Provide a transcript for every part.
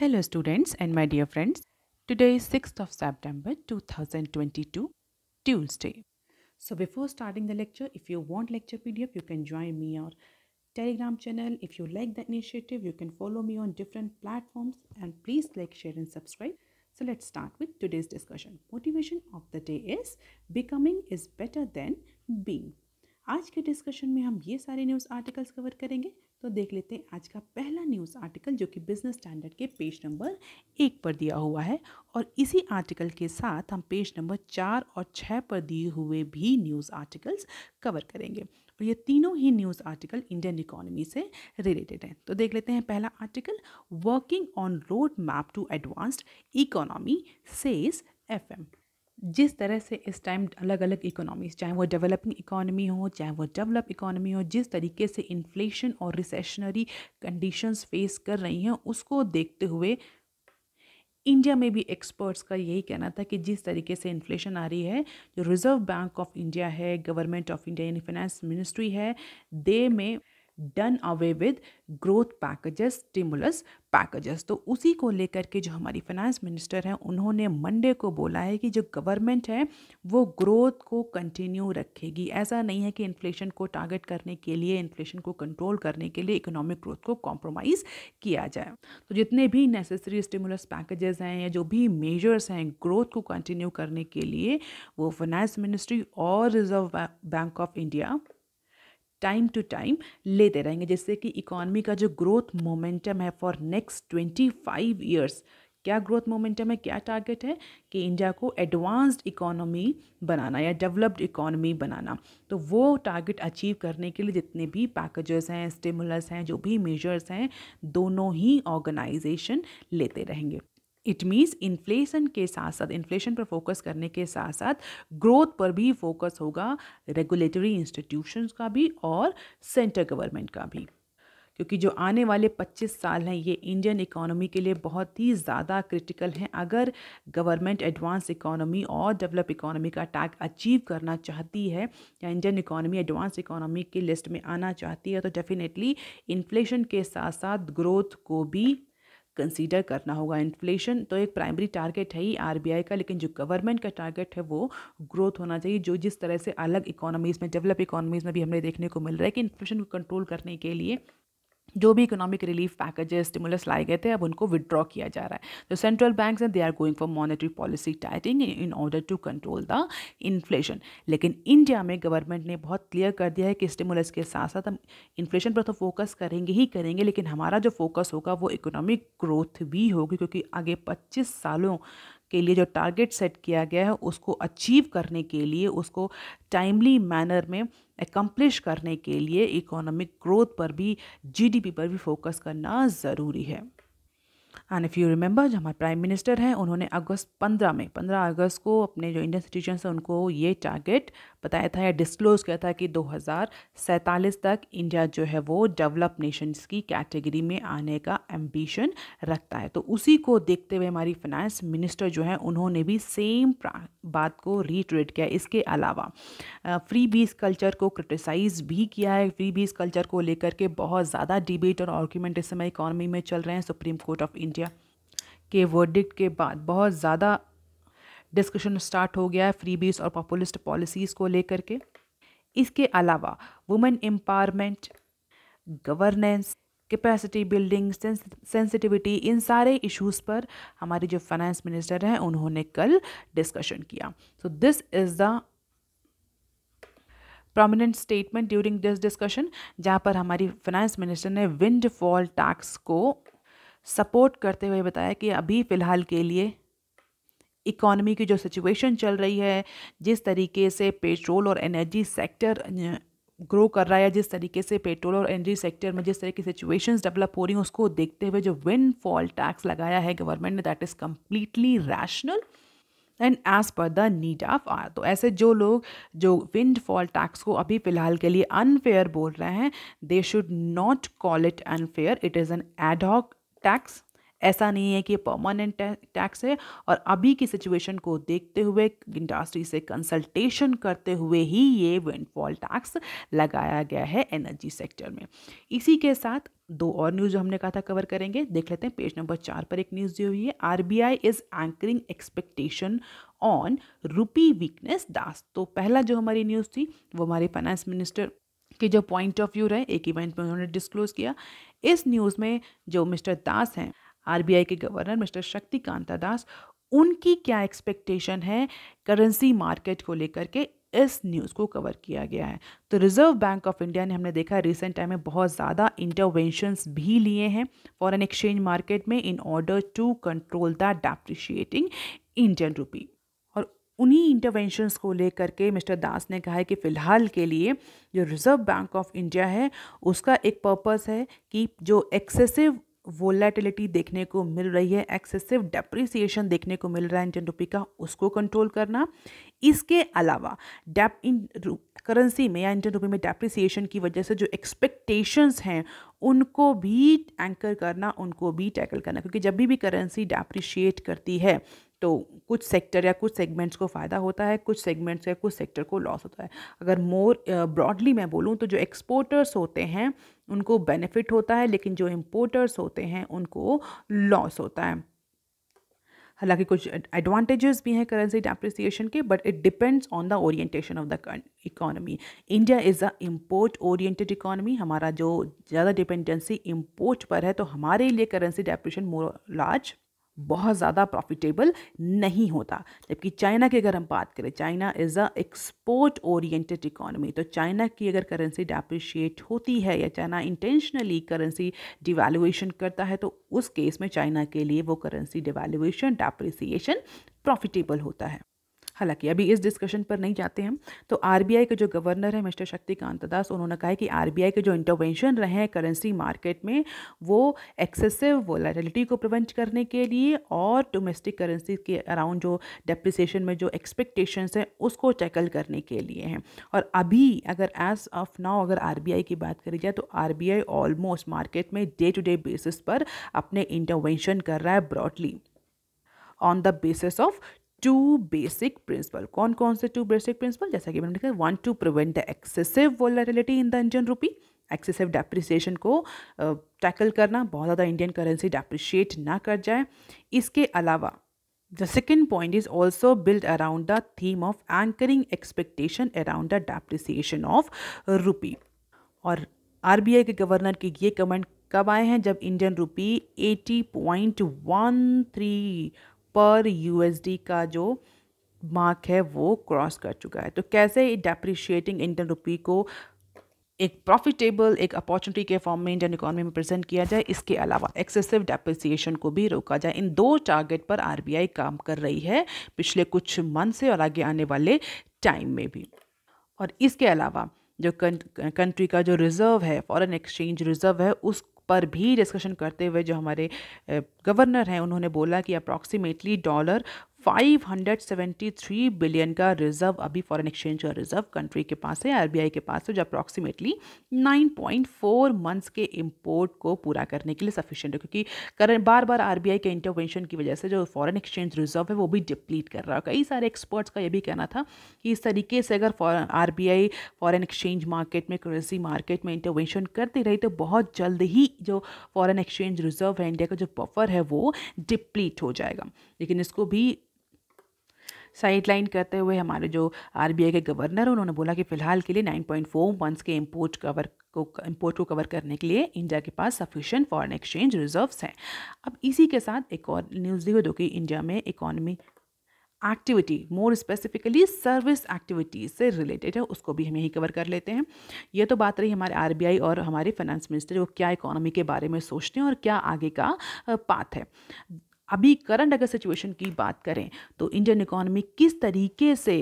Hello students and my dear friends. Today is 6th of September 2022 Tuesday. So before starting the lecture, if you want lecture PDF, you can join me on Telegram channel. If you like the initiative, you can follow me on different platforms and please like, share and subscribe. So let's start with today's discussion. Motivation of the day is becoming is better than being. आज के discussion में हम ये सारे news articles cover करेंगे तो देख लेते हैं आज का पहला न्यूज़ आर्टिकल जो कि बिजनेस स्टैंडर्ड के पेज नंबर एक पर दिया हुआ है और इसी आर्टिकल के साथ हम पेज नंबर चार और छः पर दिए हुए भी न्यूज़ आर्टिकल्स कवर करेंगे और ये तीनों ही न्यूज़ आर्टिकल इंडियन इकोनॉमी से रिलेटेड हैं तो देख लेते हैं पहला article working on road map to advanced economy says F जिस तरह से इस टाइम अलग अलग इकोनॉमीज़ चाहे वो डेवलपिंग इकोनॉमी हो चाहे वो डेवलप इकोनॉमी हो जिस तरीके से इन्फ्लेशन और रिसेशनरी कंडीशंस फेस कर रही हैं उसको देखते हुए इंडिया में भी एक्सपर्ट्स का यही कहना था कि जिस तरीके से इन्फ्लेशन आ रही है जो रिज़र्व बैंक ऑफ इंडिया है गवर्नमेंट ऑफ इंडिया यानी फाइनेंस मिनिस्ट्री है दे में done away with growth packages stimulus packages तो उसी को लेकर के जो हमारी फाइनेंस मिनिस्टर हैं उन्होंने मंडे को बोला है कि जो गवर्नमेंट है वो ग्रोथ को कंटिन्यू रखेगी ऐसा नहीं है कि इन्फ्लेशन को टारगेट करने के लिए इन्फ्लेशन को कंट्रोल करने के लिए इकोनॉमिक ग्रोथ को कॉम्प्रोमाइज़ किया जाए तो जितने भी नेसेसरी स्टिमुलस पैकेजेस हैं या जो भी मेजर्स हैं ग्रोथ को कंटिन्यू करने के लिए वो फाइनेंस मिनिस्ट्री और Reserve Bank of India time to time लेते रहेंगे जिससे कि इकॉनमी का जो ग्रोथ मोमेंटम है for next twenty five years क्या ग्रोथ मोमेंटम है क्या टारगेट है कि इंडिया को एडवांस्ड इकोनॉमी बनाना या डेवलप्ड इकोनॉमी बनाना तो वो टारगेट अचीव करने के लिए जितने भी पैकेजेस हैं स्टिमुलस हैं जो भी मेजर्स हैं दोनों ही ऑर्गेनाइजेशन लेते रहेंगे इट मीन्स इन्फ्लेशन के साथ साथ इन्फ्लेशन पर फोकस करने के साथ साथ ग्रोथ पर भी फोकस होगा रेगुलेटरी इंस्टीट्यूशंस का भी और सेंट्रल गवर्नमेंट का भी क्योंकि जो आने वाले 25 साल हैं ये इंडियन इकोनॉमी के लिए बहुत ही ज़्यादा क्रिटिकल हैं अगर गवर्नमेंट एडवांस इकोनॉमी और डेवलप इकोनॉमी का टैग अचीव करना चाहती है या इंडियन इकोनॉमी एडवांस इकोनॉमी की लिस्ट में आना चाहती है तो डेफिनेटली इन्फ्लेशन के साथ साथ ग्रोथ को भी कंसीडर करना होगा इन्फ्लेशन तो एक प्राइमरी टारगेट है ही आरबीआई का लेकिन जो गवर्नमेंट का टारगेट है वो ग्रोथ होना चाहिए जो जिस तरह से अलग इकोनॉमीज़ में डेवलप इकोनॉमीज़ में भी हमें देखने को मिल रहा है कि इन्फ्लेशन को कंट्रोल करने के लिए जो भी इकोनॉमिक रिलीफ पैकेजेस स्टिमुलस लाए गए थे अब उनको विदड्रॉ किया जा रहा है तो सेंट्रल बैंक हैं they are going for monetary policy tightening in order to control the inflation लेकिन इंडिया में गवर्नमेंट ने बहुत क्लियर कर दिया है कि स्टिमुलस के साथ साथ हम इन्फ्लेशन पर तो फोकस करेंगे ही करेंगे लेकिन हमारा जो फोकस होगा वो इकोनॉमिक ग्रोथ भी होगी क्योंकि आगे पच्चीस सालों के लिए जो टारगेट सेट किया गया है उसको अचीव करने के लिए उसको टाइमली मैनर में एकम्प्लिश करने के लिए इकोनॉमिक ग्रोथ पर भी जीडीपी पर भी फोकस करना ज़रूरी है एंड इफ़ यू रिमेंबर जो हमारे प्राइम मिनिस्टर हैं उन्होंने अगस्त पंद्रह में पंद्रह अगस्त को अपने जो इंडियन सिटीजन्स हैं उनको ये टारगेट बताया था या डिस्क्लोज़ किया था कि दो तक इंडिया जो है वो डेवलप नेशंस की कैटेगरी में आने का एम्बिशन रखता है तो उसी को देखते हुए हमारी फाइनेंस मिनिस्टर जो है उन्होंने भी सेम बात को रीट्रेट किया इसके अलावा फ्री बीस कल्चर को क्रिटिसाइज़ भी किया है फ्री बीस कल्चर को लेकर के बहुत ज़्यादा डिबेट और आर्ग्यूमेंट इस समय इकॉनमी में चल रहे हैं सुप्रीम कोर्ट ऑफ इंडिया के वर्डिक्ट के बाद बहुत ज़्यादा डिस्कशन स्टार्ट हो गया है फ्री बीस और पॉपुलिस्ट पॉलिसीज़ को लेकर के इसके अलावा women empowerment governance capacity building sensitivity इन सारे इश्यूज़ पर हमारे जो फाइनेंस मिनिस्टर हैं उन्होंने कल डिस्कशन किया so this is the prominent statement during this discussion जहाँ पर हमारी फाइनेंस मिनिस्टर ने विंडफॉल टैक्स को सपोर्ट करते हुए बताया कि अभी फ़िलहाल के लिए इकॉनमी की जो सिचुएशन चल रही है जिस तरीके से पेट्रोल और एनर्जी सेक्टर ग्रो कर रहा है जिस तरीके से पेट्रोल और एनर्जी सेक्टर में जिस तरह की सिचुएशंस डेवलप हो रही हैं उसको देखते हुए जो फॉल टैक्स लगाया है गवर्नमेंट ने that is completely rational and as per the need of hour तो ऐसे जो लोग जो विंड फॉल टैक्स को अभी फ़िलहाल के लिए अनफेयर बोल रहे हैं they should not call it unfair it is an ad hoc tax ऐसा नहीं है कि परमानेंट टैक्स है और अभी की सिचुएशन को देखते हुए इंडस्ट्री से कंसल्टेशन करते हुए ही ये विंडफॉल टैक्स लगाया गया है एनर्जी सेक्टर में इसी के साथ दो और न्यूज़ जो हमने कहा था कवर करेंगे देख लेते हैं पेज नंबर चार पर एक न्यूज़ दी हुई है R B I is anchoring expectation on rupee weakness Das तो पहला जो हमारी न्यूज़ थी वो हमारे फाइनेंस मिनिस्टर के जो पॉइंट ऑफ व्यू रहे एक इवेंट में उन्होंने डिस्क्लोज़ किया इस न्यूज़ में जो मिस्टर दास हैं आरबीआई के गवर्नर मिस्टर शक्तिकांता दास उनकी क्या एक्सपेक्टेशन है करेंसी मार्केट को लेकर के इस न्यूज़ को कवर किया गया है तो रिजर्व बैंक ऑफ इंडिया ने हमने देखा रिसेंट टाइम में बहुत ज़्यादा इंटरवेंशंस भी लिए हैं फॉरेन एक्सचेंज मार्केट में in order to control the depreciating Indian rupee और उन्हीं इंटरवेंशंस को लेकर के मिस्टर दास ने कहा है कि फ़िलहाल के लिए जो रिज़र्व बैंक ऑफ इंडिया है उसका एक पर्पस है कि जो एक्सेसिव वोलेटिलिटी देखने को मिल रही है एक्सेसिव डेप्रिसिएशन देखने को मिल रहा है इंडियन रुपी का उसको कंट्रोल करना इसके अलावा डेप इन करेंसी में या इंडियन रुपी में डेप्रिसिएशन की वजह से जो एक्सपेक्टेशंस हैं उनको भी एंकर करना उनको भी टैकल करना क्योंकि जब भी भी करेंसी डेप्रिशिएट करती है तो कुछ सेक्टर या कुछ सेगमेंट्स को फ़ायदा होता है कुछ सेगमेंट्स या कुछ सेक्टर को लॉस होता है अगर मोर ब्रॉडली मैं बोलूँ तो जो एक्सपोर्टर्स होते हैं उनको बेनिफिट होता है लेकिन जो इम्पोर्टर्स होते हैं उनको लॉस होता है हालांकि कुछ एडवांटेजेस भी हैं करेंसी डेप्रिसिएशन के but it depends on the orientation of the economy India is a import oriented economy हमारा जो ज़्यादा डिपेंडेंसी इम्पोर्ट पर है तो हमारे लिए करेंसी डेप्रिशन मोर लार्ज बहुत ज़्यादा प्रॉफिटेबल नहीं होता जबकि चाइना की अगर हम बात करें China is a export oriented economy तो चाइना की अगर करेंसी डेप्रिशिएट होती है या चाइना इंटेंशनली करेंसी डिवैल्यूएशन करता है तो उस केस में चाइना के लिए वो करेंसी डिवैल्यूएशन डेप्रिसिएशन प्रॉफिटेबल होता है हालांकि अभी इस डिस्कशन पर नहीं जाते हम तो आरबीआई के जो गवर्नर है मिस्टर शक्तिकांत दास उन्होंने कहा है कि आरबीआई के जो इंटरवेंशन रहे हैं करेंसी मार्केट में वो एक्सेसिव वोलाटिलिटी को प्रिवेंट करने के लिए और डोमेस्टिक करेंसी के अराउंड जो डेप्रिसिएशन में जो एक्सपेक्टेशंस हैं उसको टैकल करने के लिए हैं और अभी अगर एज ऑफ नाउ अगर आर की बात करी जाए तो आर ऑलमोस्ट मार्केट में डे टू डे बेसिस पर अपने इंटरवेंशन कर रहा है broadly on the basis of two basic principle कौन कौन से टू बेसिक प्रिंसिपल जैसा कि मैंने लिखा one to prevent the excessive volatility in the Indian rupee excessive depreciation को टैकल करना बहुत ज़्यादा इंडियन करेंसी डेप्रिशिएट ना कर जाए इसके अलावा the second point is also build around the theme of anchoring expectation around the depreciation of rupee और आई के गवर्नर के ये कमेंट कब आए हैं जब Indian rupee eighty point one three पर यूएसडी का जो मार्क है वो क्रॉस कर चुका है तो कैसे डेप्रिशिएटिंग इंडियन रुपी को एक प्रॉफिटेबल एक अपॉर्चुनिटी के फॉर्म में इंडियन इकोनॉमी में प्रेजेंट किया जाए इसके अलावा एक्सेसिव डेप्रिसिएशन को भी रोका जाए इन दो टारगेट पर आरबीआई काम कर रही है पिछले कुछ मंथ से और आगे आने वाले टाइम में भी और इसके अलावा जो कंट्री का जो रिज़र्व है फॉरेन एक्सचेंज रिज़र्व है उस पर भी डिस्कशन करते हुए जो हमारे गवर्नर हैं उन्होंने बोला कि अप्रॉक्सीमेटली डॉलर 573 बिलियन का रिजर्व अभी फॉरेन एक्सचेंज का रिजर्व कंट्री के पास है आरबीआई के पास है जो अप्रॉक्सीमेटली 9.4 मंथ्स के इंपोर्ट को पूरा करने के लिए सफिशिएंट है क्योंकि करंट बार बार आरबीआई के इंटरवेंशन की वजह से जो फॉरेन एक्सचेंज रिजर्व है वो भी डिप्लीट कर रहा है कई सारे एक्सपर्ट्स का ये भी कहना था कि इस तरीके से अगर R B I foreign exchange market में करेंसी मार्केट में इंटरवेंशन करती रही तो बहुत जल्द ही जो फॉरन एक्सचेंज रिजर्व है इंडिया का जो बफर है वो डिप्लीट हो जाएगा लेकिन इसको भी साइडलाइन करते हुए हमारे जो आरबीआई के गवर्नर हैं उन्होंने बोला कि फिलहाल के लिए 9.4 पॉइंट मंथ्स के इम्पोर्ट कवर को इम्पोर्ट को कवर करने के लिए इंडिया के पास सफिशेंट फॉरेन एक्सचेंज रिजर्व्स हैं अब इसी के साथ एक और न्यूज़ दी हुई जो कि इंडिया में economy activity more specifically service activity से रिलेटेड है उसको भी हम यही कवर कर लेते हैं ये तो बात रही हमारे आरबीआई और हमारे फाइनेंस मिनिस्टर वो क्या इकोनॉमी के बारे में सोचते हैं और क्या आगे का पाथ है अभी करंट अगर सिचुएशन की बात करें तो इंडियन इकोनॉमी किस तरीके से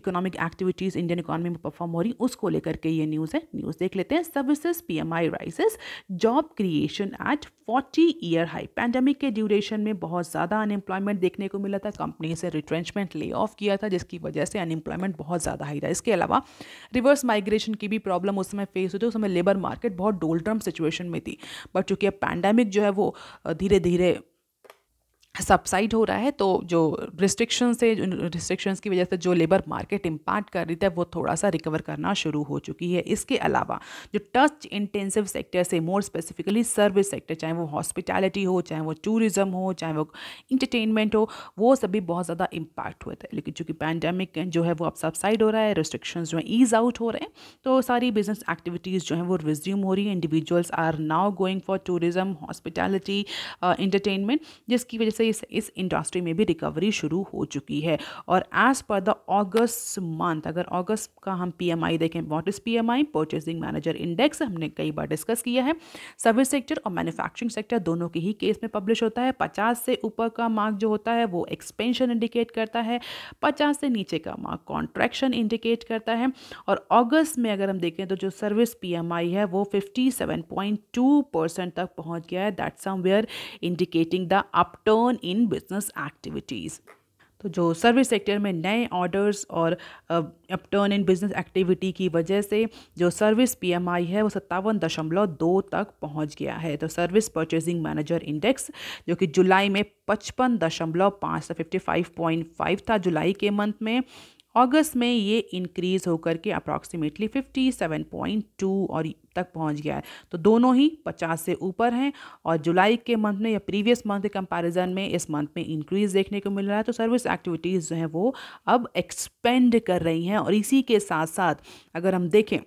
इकोनॉमिक एक्टिविटीज़ इंडियन इकोनॉमी में परफॉर्म हो रही उसको लेकर के ये न्यूज़ है न्यूज़ देख लेते हैं services PMI rises job creation at 40 year high pandemic के ड्यूरेशन में बहुत ज़्यादा अनएम्प्लॉयमेंट देखने को मिला था कंपनी से रिट्रेंचमेंट ले ऑफ किया था जिसकी वजह से अनएम्प्लॉयमेंट बहुत ज़्यादा हाई रहा इसके अलावा रिवर्स माइग्रेशन की भी प्रॉब्लम उस समय फेस हुई थी उस समय लेबर मार्केट बहुत डोलड्रम सिचुएशन में थी बट चूंकि अब पैंडमिक जो है वो धीरे धीरे सबसाइड हो रहा है तो जो रिस्ट्रिक्शन से रिस्ट्रिक्शंस की वजह से जो लेबर मार्केट इम्पैक्ट कर रही थी वो थोड़ा सा रिकवर करना शुरू हो चुकी है इसके अलावा जो टच इंटेंसिव सेक्टर से मोर स्पेसिफिकली सर्विस सेक्टर चाहे वो हॉस्पिटैलिटी हो चाहे वो टूरिज़्म हो चाहे वो इंटरटेनमेंट हो वो सभी बहुत ज़्यादा इम्पैक्ट हुए थे लेकिन चूँकि पैंडेमिक जो है वो अब सबसाइड हो रहा है रिस्ट्रिक्शन जो है ईज आउट हो रहे हैं तो सारी बिजनेस एक्टिविटीज़ जो हैं वो रिज्यूम हो रही है individuals are now going for tourism hospitality entertainment जिसकी वजह से से इस, इस इंडस्ट्री में भी रिकवरी शुरू हो चुकी है और as per the August month अगर ऑगस्ट का हम पीएमआई देखें what is PMI purchasing manager index हमने कई बार डिस्कस किया है सर्विस सेक्टर और मैन्युफैक्चरिंग सेक्टर दोनों के ही केस में पब्लिश होता है पचास से ऊपर का मार्क जो होता है वो एक्सपेंशन इंडिकेट करता है पचास से नीचे का मार्क कॉन्ट्रैक्शन इंडिकेट करता है और ऑगस्ट में अगर हम देखें तो जो सर्विस पी है वो फिफ्टी परसेंट तक पहुंच गया है that somewhere indicating the upturn on in business activities तो जो सर्विस सेक्टर में नए ऑर्डर्स और अपटर्न इन बिजनेस एक्टिविटी की वजह से जो सर्विस पीएमआई है वो सत्तावन दशमलव दो तक पहुंच गया है तो सर्विस परचेजिंग मैनेजर इंडेक्स जो कि जुलाई में पचपन दशमलव पाँच फिफ्टी फाइव पॉइंट फाइव था जुलाई के मंथ में अगस्त में ये इंक्रीज़ होकर के अप्रॉक्सीमेटली 57.2 और तक पहुंच गया है तो दोनों ही 50 से ऊपर हैं और जुलाई के मंथ में या प्रीवियस मंथ के कंपैरिजन में इस मंथ में इंक्रीज देखने को मिल रहा है तो सर्विस एक्टिविटीज़ जो हैं वो अब एक्सपेंड कर रही हैं और इसी के साथ साथ अगर हम देखें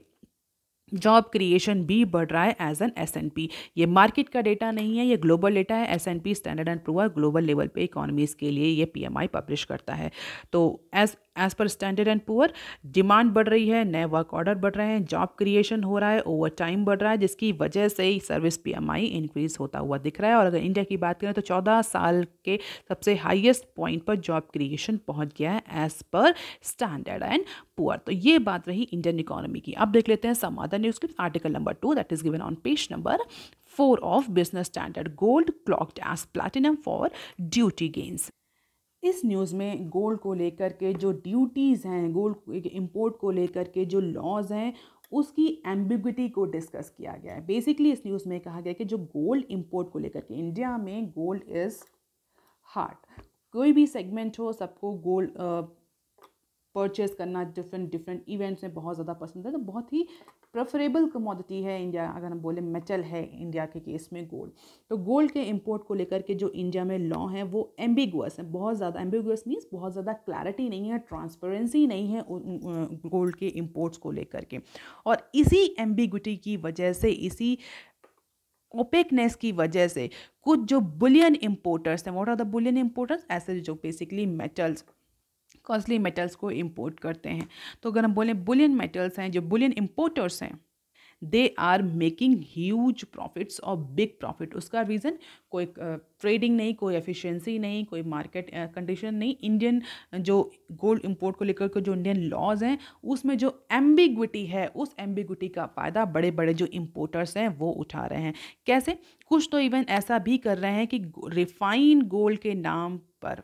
जॉब क्रिएशन भी बढ़ रहा है as an S N P ये मार्केट का डेटा नहीं है ये ग्लोबल डेटा है S N P standard and poor's global level पे इकोनॉमीज़ के लिए ये पी एम आई पब्लिश करता है तो as as per standard and poor demand बढ़ रही है नए वर्क ऑर्डर बढ़ रहे हैं जॉब क्रिएशन हो रहा है ओवर टाइम बढ़ रहा है जिसकी वजह से ही service P M I increase होता हुआ दिख रहा है और अगर इंडिया की बात करें तो चौदह साल के सबसे हाइएस्ट पॉइंट पर जॉब क्रिएशन पहुंच गया है as per standard and poor तो ये बात रही इंडियन इकोनॉमी की अब देख लेते हैं समाधान न्यूज के article number two that is given on page number four of business standard gold clocked as platinum for duty gains इस न्यूज़ में गोल्ड को लेकर के जो ड्यूटीज़ हैं गोल्ड इम्पोर्ट को लेकर के जो लॉज हैं उसकी एम्बिगिटी को डिस्कस किया गया है बेसिकली इस न्यूज़ में कहा गया कि जो गोल्ड इम्पोर्ट को लेकर के इंडिया में गोल्ड इज़ हार्ट कोई भी सेगमेंट हो सबको गोल्ड परचेज करना डिफरेंट डिफरेंट इवेंट्स में बहुत ज़्यादा पसंद है तो बहुत ही प्रेफरेबल कमोडिटी है इंडिया अगर हम बोले मेटल है इंडिया के केस में गोल्ड तो गोल्ड के इम्पोर्ट को लेकर के जो इंडिया में लॉ है वो एम्बिगुअस है बहुत ज़्यादा एम्बिगुअस मीन्स बहुत ज़्यादा क्लैरिटी नहीं है ट्रांसपेरेंसी नहीं है गोल्ड के इम्पोर्ट्स को लेकर के और इसी एम्बिगुटी की वजह से इसी ओपेकनेस की वजह से कुछ जो बुलियन इम्पोर्टर्स हैं what are the bullion importers ऐसे जो बेसिकली मेटल्स कॉस्टली मेटल्स को इम्पोर्ट करते हैं तो अगर हम बोलें बुलियन मेटल्स हैं जो बुलियन इम्पोर्टर्स हैं they are making huge profits और बिग प्रॉफिट उसका रीज़न कोई ट्रेडिंग uh, नहीं कोई एफिशिएंसी नहीं कोई मार्केट कंडीशन uh, नहीं इंडियन जो गोल्ड इंपोर्ट को लेकर के जो इंडियन लॉज हैं उसमें जो एम्बिग्विटी है उस एम्बिग्विटी का फ़ायदा बड़े बड़े जो इम्पोर्टर्स हैं वो उठा रहे हैं कैसे कुछ तो इवन ऐसा भी कर रहे हैं कि रिफाइन गोल्ड के नाम पर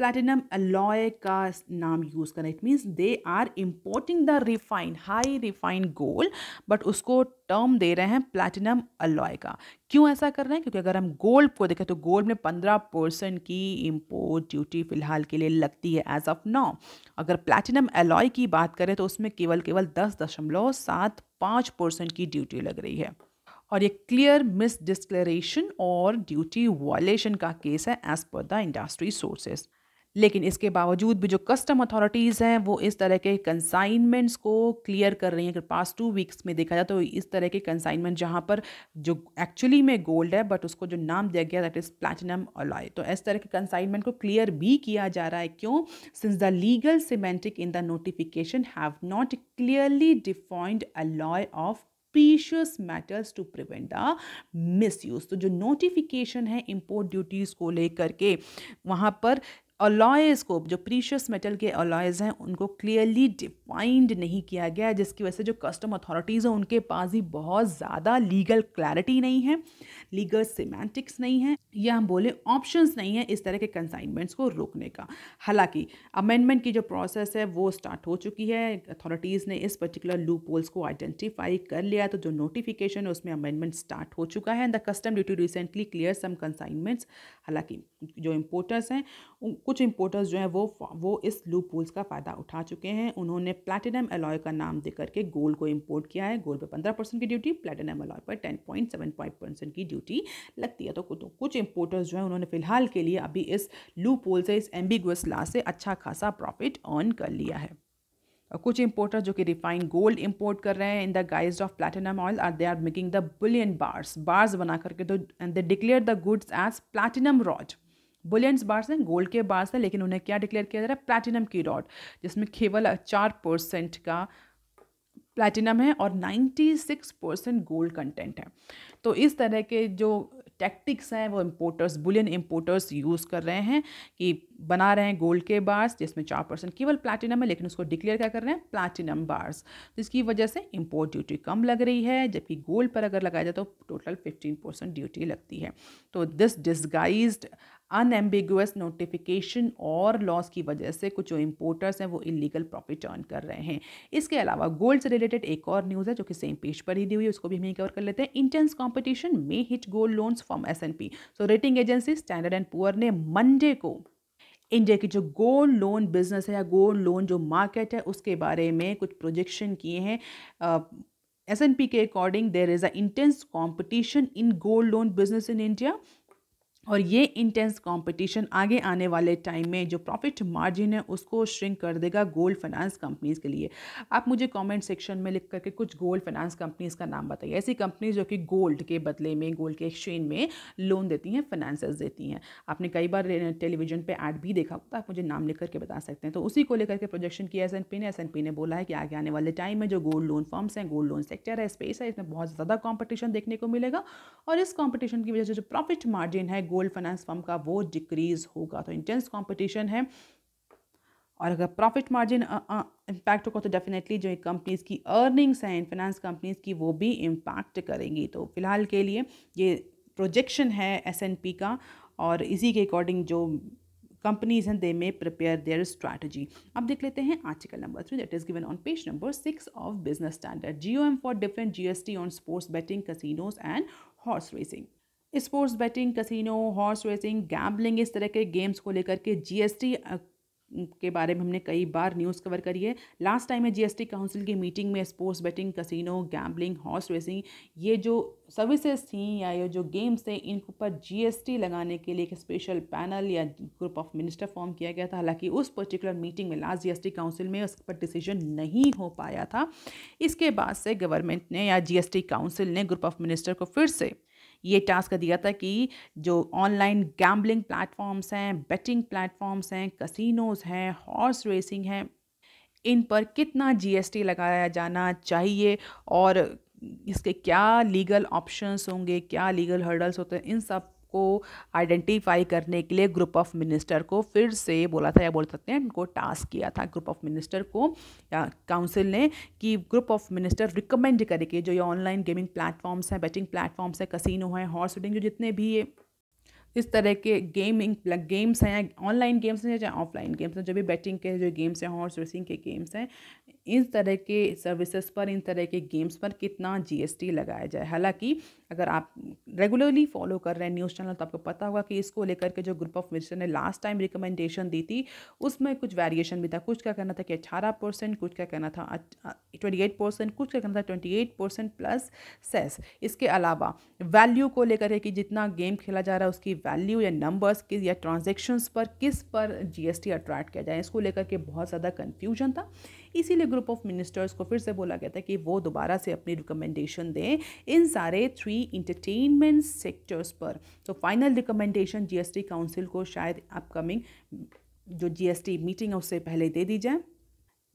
प्लेटिनम अलॉय का नाम यूज़ करना it means they are importing the refine high refined gold but उसको टर्म दे रहे हैं प्लैटिनम अलॉय का क्यों ऐसा कर रहे हैं क्योंकि अगर हम गोल्ड को देखें तो गोल्ड में पंद्रह परसेंट की इम्पोर्ट ड्यूटी फिलहाल के लिए लगती है एज ऑफ नाउ अगर प्लैटिनम अलॉय की बात करें तो उसमें केवल केवल दस दशमलव सात पाँच परसेंट की ड्यूटी लग रही है और ये क्लियर मिस डिस्क्लेरेशन और ड्यूटी वॉलेशन का केस है as per the industry sources लेकिन इसके बावजूद भी जो कस्टम अथॉरिटीज़ हैं वो इस तरह के कंसाइनमेंट्स को क्लियर कर रही हैं अगर पास्ट टू वीक्स में देखा जाए तो इस तरह के कंसाइनमेंट जहाँ पर जो एक्चुअली में गोल्ड है बट उसको जो नाम दिया गया दैट इज़ प्लैटिनम अलॉय तो इस तरह के कंसाइनमेंट को क्लियर भी किया जा रहा है क्यों since the legal semantic in the notification have not clearly defined alloy of precious matters to prevent the misuse तो जो नोटिफिकेशन है इम्पोर्ट ड्यूटीज़ को लेकर के वहाँ पर अलॉयज़ को जो प्रीशियस मेटल के अलॉयज़ हैं उनको क्लियरली डिफाइंड नहीं किया गया जिसकी वजह से जो कस्टम अथॉरिटीज़ हैं उनके पास ही बहुत ज़्यादा लीगल क्लैरिटी नहीं है लीगल सिमेंटिक्स नहीं है या हम बोले ऑप्शंस नहीं है इस तरह के कंसाइनमेंट्स को रोकने का हालांकि अमेंडमेंट की जो प्रोसेस है वो स्टार्ट हो चुकी है अथॉरिटीज़ ने इस पर्टिकुलर लू पोल्स को आइडेंटिफाई कर लिया तो जो नोटिफिकेशन है उसमें अमेंडमेंट स्टार्ट हो चुका है and the custom duty recently clear some consignments हालांकि जो इम्पोर्टर्स हैं कुछ इम्पोर्टर्स जो हैं वो वो इस लूप पूल्स का फ़ायदा उठा चुके हैं उन्होंने प्लैटिनम एलॉय का नाम दे करके गोल्ड को इम्पोर्ट किया है गोल्ड पर पंद्रह परसेंट की ड्यूटी प्लैटिनम एलॉय पर ten point seven five percent की ड्यूटी लगती है तो कुछ इम्पोर्टर्स जो हैं उन्होंने फ़िलहाल के लिए अभी इस लू पोल से इस एम्बिगुअस ला से अच्छा खासा प्रॉफिट अर्न कर लिया है और कुछ इम्पोर्टर जो कि रिफाइंड गोल्ड इम्पोर्ट कर रहे हैं in the guise of platinum oil are they are making the bullion bars bars बना करके तो and they declare the goods as platinum rod bullions bars हैं गोल्ड के बार्स हैं लेकिन उन्हें क्या डिक्लेयर किया जा रहा है प्लैटिनम की डॉट जिसमें केवल चार परसेंट का प्लैटिनम है और ninety six percent gold content है तो इस तरह के जो टैक्टिक्स हैं वो इम्पोर्टर्स बुलियन इम्पोर्टर्स यूज़ कर रहे हैं कि बना रहे हैं गोल्ड के बार्स जिसमें चार परसेंट केवल प्लैटिनम है लेकिन उसको डिक्लेयर क्या कर रहे हैं प्लैटिनम बार्स जिसकी वजह से इम्पोर्ट ड्यूटी कम लग रही है जबकि गोल्ड पर अगर लगाया जाए तो टोटल फिफ्टीन परसेंट ड्यूटी लगती है तो दिस डिस्गाइज अनएम्बिगुअस नोटिफिकेशन और लॉस की वजह से कुछ जो इम्पोर्टर्स हैं वो इलीगल प्रॉफिट अर्न कर रहे हैं इसके अलावा गोल्ड से रिलेटेड एक और न्यूज़ है जो कि सेम पेज पर ही दी हुई है उसको भी हम कवर कर लेते हैं intense competition may hit gold loans from S N P so rating agency Standard and Poor ने मंडे को इंडिया की जो गोल्ड लोन बिजनेस है या गोल्ड लोन जो मार्केट है उसके बारे में कुछ प्रोजेक्शन किए हैं एस एन पी के according there is a intense competition in gold loan business in India और ये इंटेंस कंपटीशन आगे आने वाले टाइम में जो प्रॉफिट मार्जिन है उसको श्रिंक कर देगा गोल्ड फाइनेंस कंपनीज़ के लिए आप मुझे कमेंट सेक्शन में लिख करके कुछ गोल्ड फाइनेंस कंपनीज़ का नाम बताइए ऐसी कंपनीज जो कि गोल्ड के बदले में गोल्ड के एक्सचेंज में लोन देती हैं फाइनेंसेस देती हैं आपने कई बार टेलीविजन पर एड भी देखा होगा आप मुझे नाम लिख करके बता सकते हैं तो उसी को लेकर के प्रोजेक्शन किया एस ने एस ने बोला है कि आगे आने वाले टाइम में जो गोल्ड लोन फॉर्म्स हैं गोल्ड लोन सेक्टर है स्पेस है इसमें बहुत ज़्यादा कॉम्पिटिशन देखने को मिलेगा और इस कॉम्पिटिशन की वजह से जो प्रॉफिट मार्जिन है गोल्ड फाइनेंस फर्म का वो डिक्रीज होगा तो इंटेंस कॉम्पिटिशन है और अगर प्रॉफिट मार्जिन इम्पैक्ट होगा तो डेफिनेटली जो एक कंपनीज़ की अर्निंग्स हैं फाइनेंस कंपनीज़ की वो भी इम्पैक्ट करेंगी तो फिलहाल के लिए ये प्रोजेक्शन है एस एन पी का और इसी के अकॉर्डिंग जो कंपनीज हैं they may prepare their strategy अब देख लेते हैं article number three that is given on page number six of business Standard GOM for different GST on sports betting casinos and horse racing sports betting casino horse racing gambling इस तरह के games को लेकर के GST के बारे में हमने कई बार न्यूज़ कवर करी है लास्ट टाइम में जीएसटी काउंसिल की मीटिंग में sports betting casino gambling horse racing ये जो सर्विसेज थी या ये जो गेम्स थे इन पर जीएसटी लगाने के लिए एक स्पेशल पैनल या ग्रुप ऑफ मिनिस्टर फॉर्म किया गया था हालांकि उस पर्टिकुलर मीटिंग में लास्ट जीएसटी काउंसिल में उस पर डिसीजन नहीं हो पाया था इसके बाद से गवर्नमेंट ने या जीएसटी काउंसिल ने ग्रुप ऑफ मिनिस्टर को फिर से ये टास्क दिया था कि जो ऑनलाइन गैम्बलिंग प्लेटफॉर्म्स हैं बेटिंग प्लेटफॉर्म्स हैं कसिनोज़ हैं हॉर्स रेसिंग हैं इन पर कितना जीएसटी लगाया जाना चाहिए और इसके क्या लीगल ऑप्शंस होंगे क्या लीगल हर्डल्स होते हैं इन सब को आइडेंटिफाई करने के लिए ग्रुप ऑफ मिनिस्टर को फिर से बोला था या बोल सकते हैं उनको टास्क किया था ग्रुप ऑफ मिनिस्टर को या काउंसिल ने कि ग्रुप ऑफ मिनिस्टर रिकमेंड करे कि जो ये ऑनलाइन गेमिंग प्लेटफॉर्म्स हैं बैटिंग प्लेटफॉर्म्स हैं कसिनो हैं हॉर्स रेडिंग जो जितने भी ये इस तरह के गेमिंग गेम्स हैं ऑनलाइन गेम्स हैं चाहे ऑफलाइन गेम्स हैं जो भी बैटिंग के जो गेम्स हैं हॉर्स रेसिंग के गेम्स हैं इन तरह के सर्विसेज पर इन तरह के गेम्स पर कितना जीएसटी लगाया जाए हालांकि अगर आप रेगुलरली फॉलो कर रहे हैं न्यूज़ चैनल तो आपको पता होगा कि इसको लेकर के जो ग्रुप ऑफ मिनिस्टर ने लास्ट टाइम रिकमेंडेशन दी थी उसमें कुछ वेरिएशन भी था कुछ क्या कहना था कि अठारह परसेंट कुछ क्या कहना था ट्वेंटी एट परसेंट कुछ क्या कहना था twenty eight percent plus cess इसके अलावा वैल्यू को लेकर है कि जितना गेम खेला जा रहा है उसकी वैल्यू या नंबर्स किस या ट्रांजेक्शन्स पर किस पर जी अट्रैक्ट किया जाए इसको लेकर के बहुत ज़्यादा कन्फ्यूजन था इसीलिए ग्रुप ऑफ मिनिस्टर्स को फिर से बोला गया था कि वो दोबारा से अपनी रिकमेंडेशन दें इन सारे थ्री इंटरटेनमेंट सेक्टर्स पर तो फाइनल रिकमेंडेशन जीएसटी काउंसिल को शायद अपकमिंग जो जीएसटी मीटिंग है उससे पहले दे दी जाए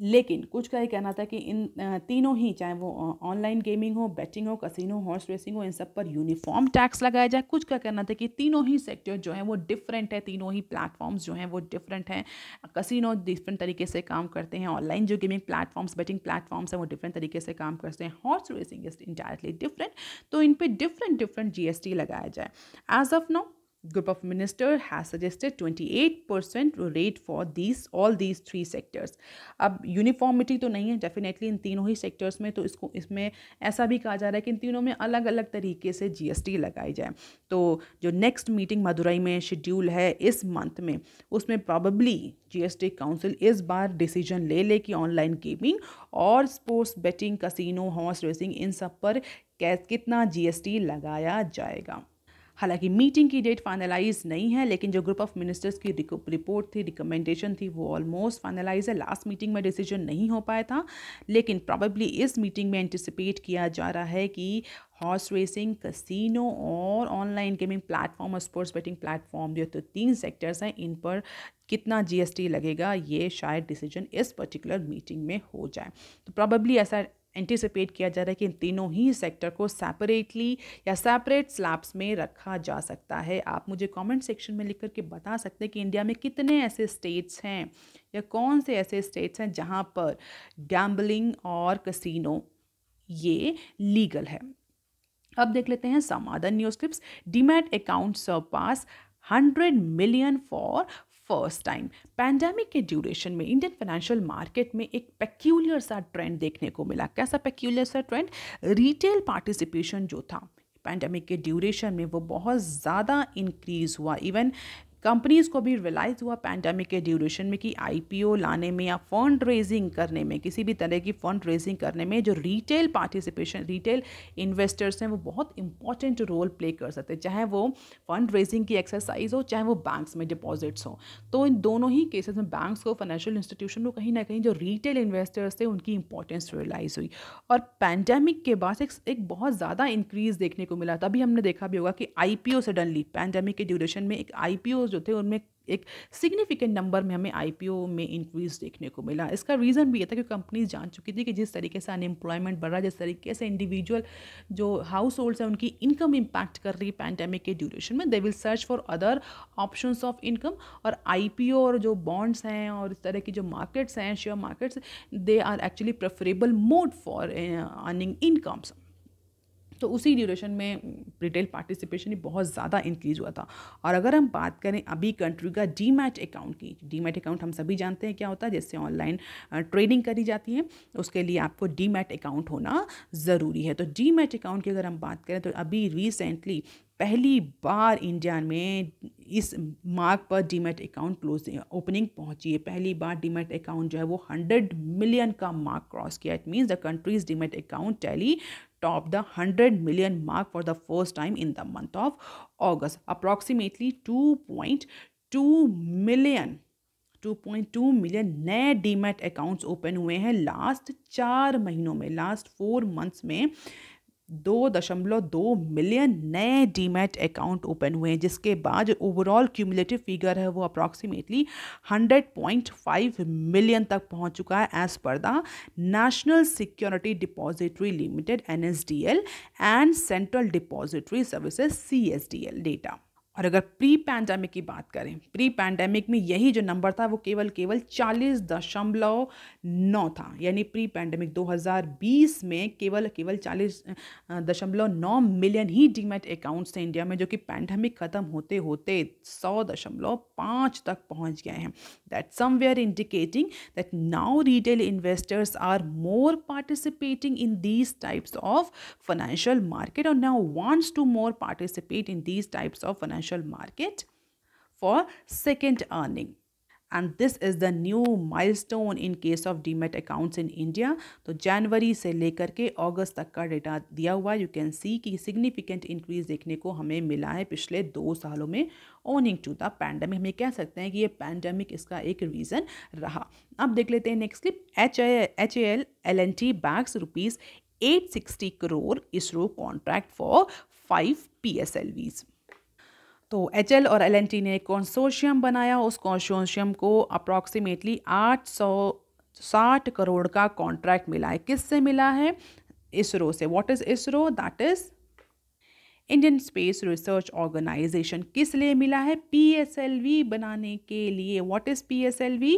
लेकिन कुछ का ये कहना था कि इन तीनों ही चाहे वो ऑनलाइन गेमिंग हो बैटिंग हो कसिनो हॉर्स रेसिंग हो इन सब पर यूनिफॉर्म टैक्स लगाया जाए कुछ का कहना था कि तीनों ही सेक्टर जो है वो डिफरेंट है तीनों ही प्लेटफॉर्म्स जो हैं वो डिफरेंट हैं कसिनो डिफरेंट तरीके से काम करते हैं ऑनलाइन जो गेमिंग प्लेटफॉर्म्स बैटिंग प्लेटफॉर्म्स हैं वो डिफरेंट तरीके से काम करते हैं horse racing is entirely different तो इन पर डिफरेंट डिफरेंट जी लगाया जाए as of now group of minister has suggested 28% rate for these all these three sectors अब यूनिफॉर्मिटी तो नहीं है डेफिनेटली इन तीनों ही सेक्टर्स में तो इसको इसमें ऐसा भी कहा जा रहा है कि इन तीनों में अलग अलग तरीके से एस टी लगाई जाए तो जो नेक्स्ट मीटिंग मदुरई में शेड्यूल है इस मंथ में उसमें प्रॉबली टी काउंसिल इस बार डिसीजन ले ले कि ऑनलाइन गेमिंग और sports betting casino horse racing इन सब पर कितना जीएसटी लगाया जाएगा हालांकि मीटिंग की डेट फाइनलाइज नहीं है लेकिन जो ग्रुप ऑफ मिनिस्टर्स की रिपोर्ट थी रिकमेंडेशन थी वो ऑलमोस्ट फाइनलाइज है लास्ट मीटिंग में डिसीजन नहीं हो पाया था लेकिन प्रॉबेबली इस मीटिंग में एंटिसिपेट किया जा रहा है कि हॉर्स रेसिंग कसिनो और ऑनलाइन गेमिंग प्लेटफॉर्म और स्पोर्ट्स बेटिंग प्लेटफॉर्म जो तो तीन सेक्टर्स हैं इन पर कितना जीएसटी लगेगा ये शायद डिसीजन इस पर्टिकुलर मीटिंग में हो जाए तो प्रॉबेबली ऐसा एंटिसिपेट किया जा रहा है कि इन तीनों ही सेक्टर को सेपरेटली या सेपरेट स्लैब्स में रखा जा सकता है आप मुझे कमेंट सेक्शन में लिख करके बता सकते हैं कि इंडिया में कितने ऐसे स्टेट्स हैं या कौन से ऐसे स्टेट्स हैं जहां पर गैम्बलिंग और कसिनो ये लीगल है अब देख लेते हैं Samadhan news clips demat account pass hundred million for first time pandemic के ड्यूरेशन में इंडियन फाइनेंशियल मार्केट में एक पेक्यूलियर सा ट्रेंड देखने को मिला कैसा पेक्यूलियर सा ट्रेंड रिटेल पार्टिसिपेशन जो था पैंडमिक के ड्यूरेशन में वो बहुत ज़्यादा इंक्रीज़ हुआ इवन कंपनीज़ को भी रियलाइज़ हुआ पैंडमिक के ड्यूरेशन में कि आईपीओ लाने में या फंड रेजिंग करने में किसी भी तरह की फंड रेजिंग करने में जो रिटेल पार्टिसिपेशन रिटेल इन्वेस्टर्स हैं वो बहुत इंपॉर्टेंट रोल प्ले कर सकते हैं चाहे वो फंड रेजिंग की एक्सरसाइज हो चाहे वो बैंक्स में डिपॉजिट्स हो तो इन दोनों ही केसेस में बैंक्स को फाइनेंशियल इंस्टीट्यूशन को कहीं ना कहीं जो रिटेल इन्वेस्टर्स थे उनकी इंपॉर्टेंस रियलाइज़ हुई और पैंडेमिक के बाद एक, एक बहुत ज़्यादा इंक्रीज़ देखने को मिला तभी हमने देखा भी होगा कि आई सडनली पैंडेमिक के ड्यूरेशन में एक आई जो थे उनमें एक सिग्निफिकेंट नंबर में हमें आईपीओ में इंक्रीज देखने को मिला इसका रीज़न भी ये था कि कंपनीज जान चुकी थी कि जिस तरीके से अनएम्प्लॉयमेंट बढ़ रहा है जिस तरीके से इंडिविजुअल जो हाउस होल्ड्स हैं उनकी इनकम इंपैक्ट कर रही है पैंडेमिक के ड्यूरेशन में they will search for other option of income और आई और जो बॉन्ड्स हैं और इस तरह की जो मार्केट्स हैं share markets they are actually preferable mode for earning incomes तो उसी ड्यूरेशन में रिटेल पार्टिसिपेशन ही बहुत ज़्यादा इंक्रीज़ हुआ था और अगर हम बात करें अभी कंट्री का डी मैट अकाउंट की डी मैट अकाउंट हम सभी जानते हैं क्या होता है जिससे ऑनलाइन ट्रेडिंग करी जाती है उसके लिए आपको डी मैट अकाउंट होना ज़रूरी है तो डी मैट अकाउंट की अगर हम बात करें तो अभी रिसेंटली पहली बार इंडिया में इस मार्क पर डीमेट अकाउंट क्लोज ओपनिंग पहुंची है पहली बार डीमेट अकाउंट जो है वो हंड्रेड मिलियन का मार्क क्रॉस किया it means the countries demat account tally topped the 100 million mark for the first time in the month of August. Approximately 2.2 million 2.2 million नए demat accounts open हुए हैं last चार महीनों में last four months में दो दशमलव दो मिलियन नए डीमेट अकाउंट ओपन हुए हैं जिसके बाद ओवरऑल क्यूमुलेटिव फिगर है वो approximately hundred point five million तक पहुंच चुका है as per the National Security Depository Limited N S D L and Central Depository Services C S D L data और अगर प्री पैंडमिक की बात करें प्री पैंडमिक में यही जो नंबर था वो केवल केवल चालीस दशमलव नौ था यानी प्री पैंडमिक 2020 में केवल केवल चालीस दशमलव नौ मिलियन ही डीमेट अकाउंट्स थे इंडिया में जो कि पैंडमिक ख़त्म होते होते सौ दशमलव पाँच तक पहुंच गए हैं that somewhere indicating that now retail investors are more participating in these types of financial market और now wants to more participate in these types of financial market for second earning and this is the new milestone in case of demat accounts in India तो जनवरी से लेकर के अगस्त तक का data दिया हुआ यू कैन सी कि सिग्निफिकेंट इंक्रीज देखने को हमें मिला है पिछले दो सालों में ओनिंग टू द पैंडमिक हमें कह सकते हैं कि ये पैंडमिक इसका एक रीज़न रहा अब देख लेते हैं next clip H I H L L N T bags rupees at sixty crore ISRO contract for five P S L Vs तो एच एल और एल ने एक कॉन्सोशियम बनाया उस कॉन्सोशियम को अप्रॉक्सीमेटली आठ सौ साठ करोड़ का कॉन्ट्रैक्ट मिला है किससे मिला है इसरो से what is ISRO that is Indian Space Research Organisation किस लिए मिला है पी एस एल वी बनाने के लिए what is P S L V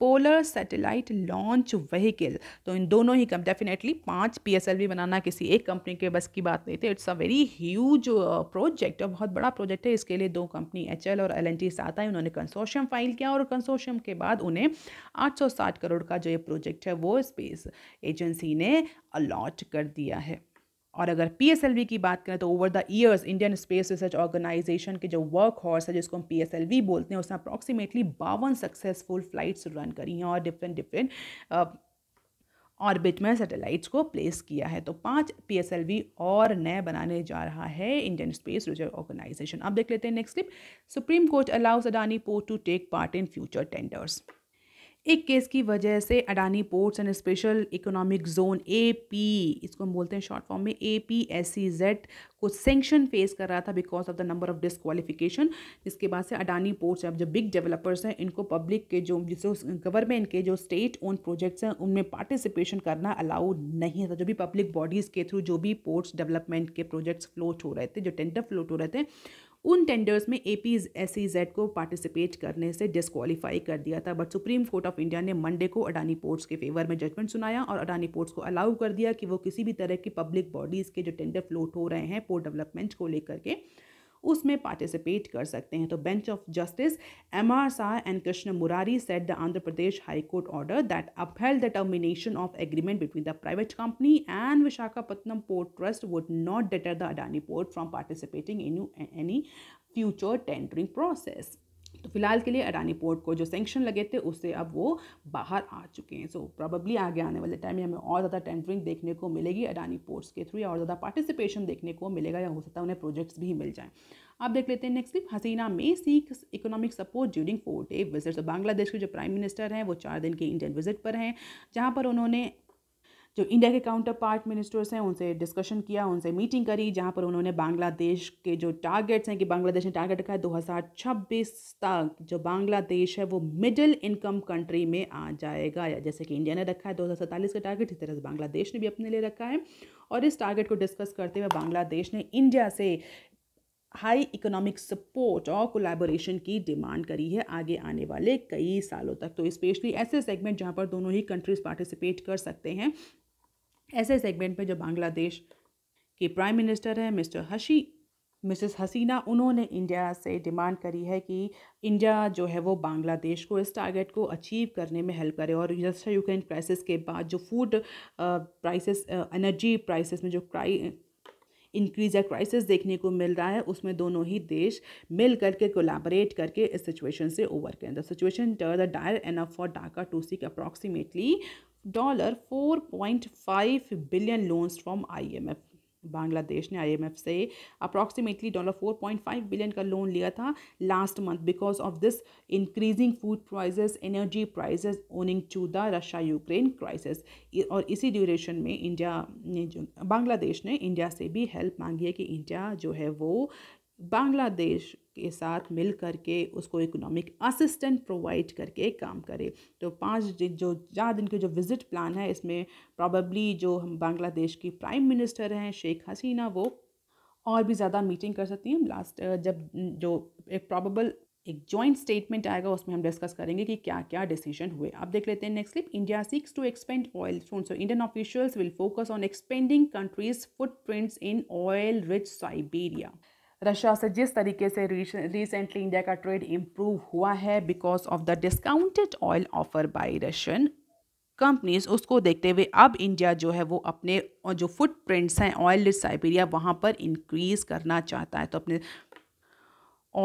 polar satellite launch vehicle तो इन दोनों ही कम डेफिनेटली पाँच पी बनाना किसी एक कंपनी के बस की बात नहीं थी it's a very huge project और बहुत बड़ा प्रोजेक्ट है इसके लिए दो कंपनी एच और एल साथ आई उन्होंने कंसोशियम फाइल किया और कंसोशियम के बाद उन्हें 860 करोड़ का जो ये प्रोजेक्ट है वो स्पेस एजेंसी ने अलॉट कर दिया है और अगर पी की बात करें तो over the years Indian Space Research Organisation के जो वर्क हॉर्स है जिसको हम पी बोलते हैं उसने अप्रॉक्सीमेटली बावन सक्सेसफुल फ्लाइट्स रन करी हैं और डिफरेंट डिफरेंट ऑर्बिट में सैटेलाइट्स को प्लेस किया है तो पांच पीएसएलवी और नए बनाने जा रहा है इंडियन स्पेस रिसर्च ऑर्गेनाइजेशन अब देख लेते हैं next clip Supreme Court allows Adani port to take part in future tenders एक केस की वजह से Adani Ports and Special Economic Zone A P इसको हम बोलते हैं शॉर्ट फॉर्म में A P S E Z को सेंक्शन फेस कर रहा था because of the number of disqualification जिसके बाद से अडानी पोर्ट्स अब जो बिग डेवलपर्स हैं इनको पब्लिक के जो जिससे गवर्नमेंट के जो स्टेट ओन प्रोजेक्ट्स हैं उनमें पार्टिसिपेशन करना अलाउड नहीं था जो भी पब्लिक बॉडीज़ के थ्रू जो भी पोर्ट्स डेवलपमेंट के प्रोजेक्ट्स फ्लोट हो रहे थे जो टेंडर फ्लोट हो रहे थे उन टेंडर्स में A P S E Z को पार्टिसिपेट करने से डिसक्वालीफाई कर दिया था but Supreme Court of India ने मंडे को अडानी पोर्ट्स के फेवर में जजमेंट सुनाया और अडानी पोर्ट्स को अलाउ कर दिया कि वो किसी भी तरह की पब्लिक बॉडीज़ के जो टेंडर फ्लोट हो रहे हैं पोर्ट डेवलपमेंट को लेकर के उसमें पार्टिसिपेट कर सकते हैं तो bench of Justice M R Shah and Krishna Murari set the Andhra Pradesh High Court order that upheld the termination of agreement between the private company and Visakhapatnam port trust would not deter the Adani port from participating in any future tendering process तो फिलहाल के लिए Adani port को जो sanction लगे थे उससे अब वो बाहर आ चुके हैं सो so, आगे आने वाले टाइम में हमें और ज़्यादा टेंडरिंग देखने को मिलेगी अडानी पोर्ट्स के थ्रू या और ज़्यादा पार्टिसिपेशन देखने को मिलेगा या हो सकता है उन्हें प्रोजेक्ट्स भी मिल जाएँ आप देख लेते हैं नेक्स्ट क्लिप हसीना में seeks economic support during four day visit तो बांग्लादेश के जो प्राइम मिनिस्टर हैं वो चार दिन के इंडियन विजिट पर हैं जहाँ पर उन्होंने जो इंडिया के काउंटर पार्ट मिनिस्टर्स हैं उनसे डिस्कशन किया उनसे मीटिंग करी जहाँ पर उन्होंने बांग्लादेश के जो टारगेट्स हैं कि बांग्लादेश ने टारगेट रखा है दो तक जो बांग्लादेश है वो मिडिल इनकम कंट्री में आ जाएगा या जैसे कि इंडिया ने रखा है दो का टारगेट इस तरह से बांग्लादेश ने भी अपने लिए रखा है और इस टारगेट को डिस्कस करते हुए बांग्लादेश ने इंडिया से हाई इकोनॉमिक सपोर्ट और कोलैबोरेशन की डिमांड करी है आगे आने वाले कई सालों तक तो स्पेशली ऐसे सेगमेंट जहाँ पर दोनों ही कंट्रीज पार्टिसिपेट कर सकते हैं ऐसे सेगमेंट में जो बांग्लादेश के प्राइम मिनिस्टर हैं मिस्टर हशी मिसेस हसीना उन्होंने इंडिया से डिमांड करी है कि इंडिया जो है वो बांग्लादेश को इस टारगेट को अचीव करने में हेल्प करे और रशिया यूक्रेन क्राइसिस के बाद जो फूड प्राइसेस एनर्जी प्राइसेस में जो क्राई इंक्रीज या क्राइसिस देखने को मिल रहा है उसमें दोनों ही देश मिल करके कोलाबरेट करके इस सिचुएशन से ओवर करें द सिचुएशन टर the dire F for Dhaka to seek approximately dollar four point five billion loans from I M F Bangladesh ने आईएमएफ से approximately dollar four point five billion का लोन लिया था last month because of this increasing food prices energy prices owing to the Russia Ukraine crisis और इसी duration में India ने जो बांग्लादेश ने इंडिया से भी हेल्प मांगी है कि इंडिया जो है वो बांग्लादेश के साथ मिल करके उसको इकोनॉमिक असिस्टेंट प्रोवाइड करके काम करे तो पाँच दिन जो चार दिन के जो विज़िट प्लान है इसमें प्रॉबली जो हम बांग्लादेश की प्राइम मिनिस्टर हैं शेख हसीना वो और भी ज़्यादा मीटिंग कर सकती हैं लास्ट जब जो एक प्रॉबल एक जॉइंट स्टेटमेंट आएगा उसमें हम डिस्कस करेंगे कि क्या क्या डिसीजन हुए आप देख लेते हैं next clip India seeks to expand oil zone so Indian officials will focus on expanding countries footprints in oil rich Siberia Russia से जिस तरीके से रिसेंटली इंडिया का ट्रेड इम्प्रूव हुआ है because of the discounted oil offer by Russian companies उसको देखते हुए अब इंडिया जो है वो अपने जो फुटप्रिंट्स हैं ऑयल साइबेरिया वहाँ पर इंक्रीज़ करना चाहता है तो अपने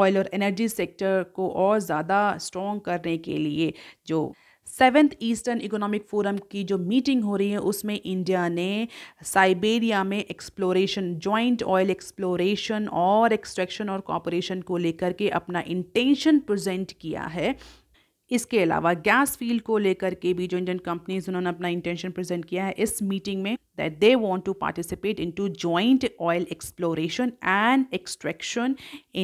ऑयल और एनर्जी सेक्टर को और ज़्यादा स्ट्रॉन्ग करने के लिए जो सेवेंथ ईस्टर्न इकोनॉमिक फोरम की जो मीटिंग हो रही है उसमें इंडिया ने साइबेरिया में एक्सप्लोरेशन जॉइंट ऑयल एक्सप्लोरेशन और एक्सट्रैक्शन और कॉपरेशन को लेकर के अपना इंटेंशन प्रेजेंट किया है इसके अलावा गैस फील्ड को लेकर के भी जो इंडियन कंपनीज उन्होंने अपना इंटेंशन प्रेजेंट किया है इस मीटिंग में that they want to participate into joint oil exploration and extraction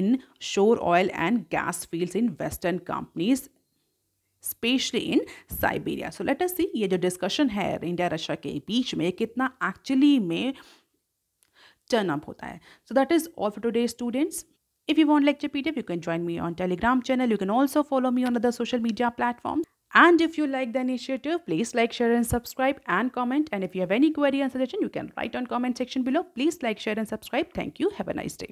in shore oil and gas fields in western companies specially in Siberia so let us see ये जो discussion है India Russia के बीच में कितना actually में turn up होता है so that is all for today students If you want lecture PDF, you can join me on Telegram channel. You can also follow me on other social media platforms. And if you like the initiative, please like, share and subscribe and comment. And if you have any query and suggestion, you can write on comment section below. Please like, share and subscribe. Thank you. Have a nice day.